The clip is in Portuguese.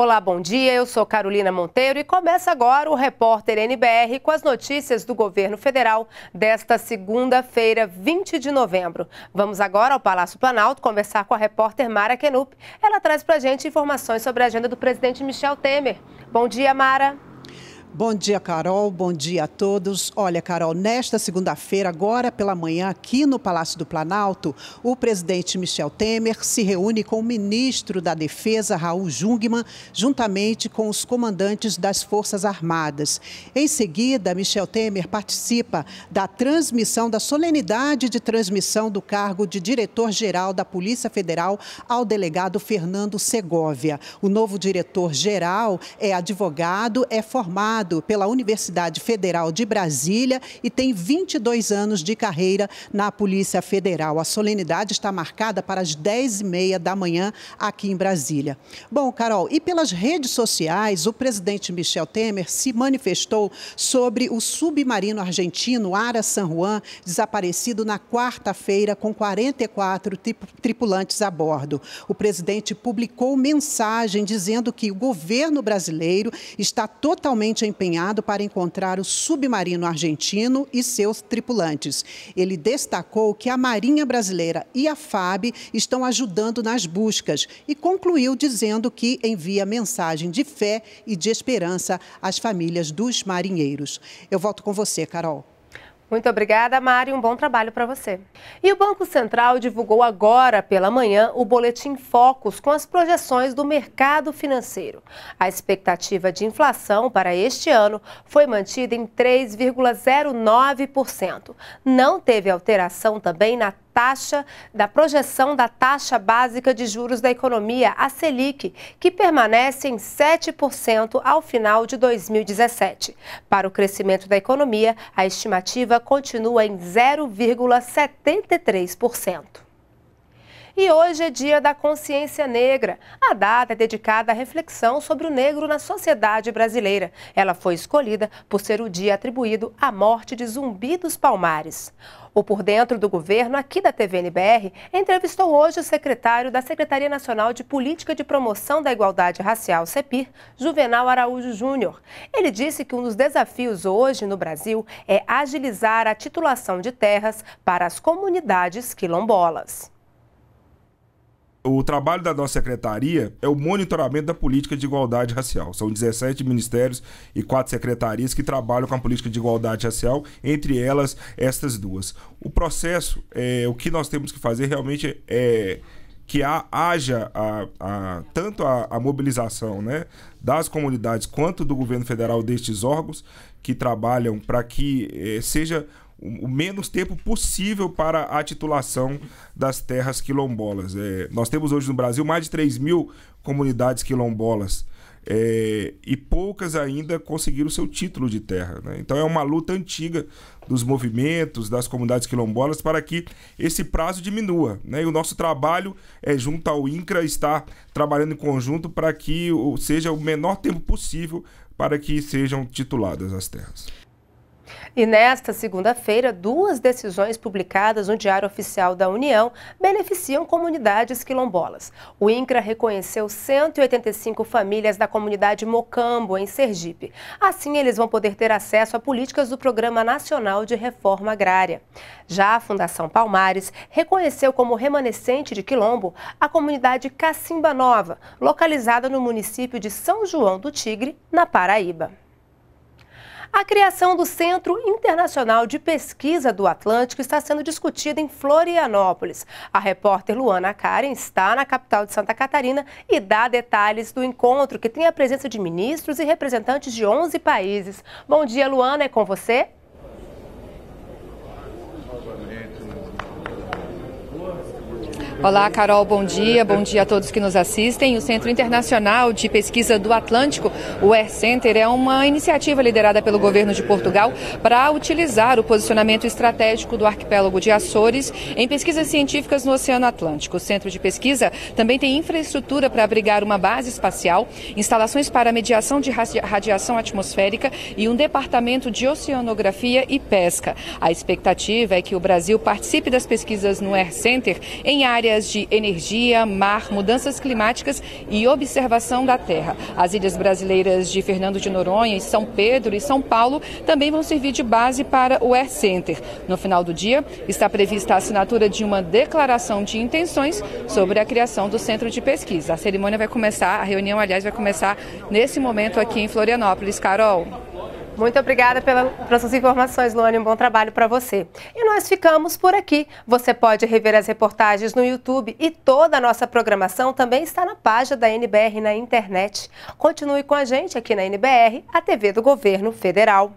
Olá, bom dia. Eu sou Carolina Monteiro e começa agora o repórter NBR com as notícias do governo federal desta segunda-feira, 20 de novembro. Vamos agora ao Palácio Planalto conversar com a repórter Mara Kenup. Ela traz para a gente informações sobre a agenda do presidente Michel Temer. Bom dia, Mara. Bom dia, Carol. Bom dia a todos. Olha, Carol, nesta segunda-feira, agora pela manhã, aqui no Palácio do Planalto, o presidente Michel Temer se reúne com o ministro da Defesa, Raul Jungmann, juntamente com os comandantes das Forças Armadas. Em seguida, Michel Temer participa da transmissão, da solenidade de transmissão do cargo de diretor-geral da Polícia Federal ao delegado Fernando Segovia. O novo diretor-geral é advogado, é formado formado pela Universidade Federal de Brasília e tem 22 anos de carreira na Polícia Federal. A solenidade está marcada para as 10h30 da manhã aqui em Brasília. Bom, Carol, e pelas redes sociais, o presidente Michel Temer se manifestou sobre o submarino argentino Ara San Juan, desaparecido na quarta-feira com 44 tripulantes a bordo. O presidente publicou mensagem dizendo que o governo brasileiro está totalmente desempenhado para encontrar o submarino argentino e seus tripulantes. Ele destacou que a Marinha Brasileira e a FAB estão ajudando nas buscas e concluiu dizendo que envia mensagem de fé e de esperança às famílias dos marinheiros. Eu volto com você, Carol. Muito obrigada, Mari. Um bom trabalho para você. E o Banco Central divulgou agora pela manhã o Boletim Focus com as projeções do mercado financeiro. A expectativa de inflação para este ano foi mantida em 3,09%. Não teve alteração também na taxa, da projeção da taxa básica de juros da economia, a Selic, que permanece em 7% ao final de 2017. Para o crescimento da economia, a estimativa continua em 0,73%. E hoje é Dia da Consciência Negra. A data é dedicada à reflexão sobre o negro na sociedade brasileira. Ela foi escolhida por ser o dia atribuído à morte de Zumbi dos Palmares. O Por Dentro do Governo, aqui da TVNBR, entrevistou hoje o secretário da Secretaria Nacional de Política de Promoção da Igualdade Racial, CEPIR, Juvenal Araújo Júnior. Ele disse que um dos desafios hoje no Brasil é agilizar a titulação de terras para as comunidades quilombolas o trabalho da nossa secretaria é o monitoramento da política de igualdade racial. São 17 ministérios e quatro secretarias que trabalham com a política de igualdade racial, entre elas estas duas. O processo, é, o que nós temos que fazer realmente é que haja a, a, tanto a, a, mobilização né, das comunidades quanto do governo federal destes órgãos que trabalham para que é, seja o menos tempo possível para a titulação das terras quilombolas. É, nós temos hoje no Brasil mais de 3 mil comunidades quilombolas é, e poucas ainda conseguiram seu título de terra. Né? Então é uma luta antiga dos movimentos, das comunidades quilombolas, para que esse prazo diminua. Né? E o nosso trabalho é, junto ao INCRA, estar trabalhando em conjunto para que seja o menor tempo possível para que sejam tituladas as terras. E nesta segunda-feira, duas decisões publicadas no Diário Oficial da União beneficiam comunidades quilombolas. O INCRA reconheceu 185 famílias da comunidade Mocambo, em Sergipe. Assim, eles vão poder ter acesso a políticas do Programa Nacional de Reforma Agrária. Já a Fundação Palmares reconheceu como remanescente de quilombo a comunidade Cacimba Nova, localizada no município de São João do Tigre, na Paraíba. A criação do Centro Internacional de Pesquisa do Atlântico está sendo discutida em Florianópolis. A repórter Luana Karen está na capital de Santa Catarina e dá detalhes do encontro que tem a presença de ministros e representantes de 11 países. Bom dia, Luana, é com você? Olá, Carol, bom dia. Bom dia a todos que nos assistem. O Centro Internacional de Pesquisa do Atlântico, o Air Center, é uma iniciativa liderada pelo governo de Portugal para utilizar o posicionamento estratégico do arquipélago de Açores em pesquisas científicas no Oceano Atlântico. O centro de pesquisa também tem infraestrutura para abrigar uma base espacial, instalações para mediação de radiação atmosférica e um departamento de oceanografia e pesca. A expectativa é que o Brasil participe das pesquisas no Air Center em áreas áreas de energia, mar, mudanças climáticas e observação da terra. As ilhas brasileiras de Fernando de Noronha, São Pedro e São Paulo também vão servir de base para o Air Center. No final do dia, está prevista a assinatura de uma declaração de intenções sobre a criação do centro de pesquisa. A cerimônia vai começar, a reunião, aliás, vai começar nesse momento aqui em Florianópolis. Carol. Muito obrigada pela, pelas suas informações, Luane. Um bom trabalho para você. E nós ficamos por aqui. Você pode rever as reportagens no YouTube e toda a nossa programação também está na página da NBR na internet. Continue com a gente aqui na NBR, a TV do Governo Federal.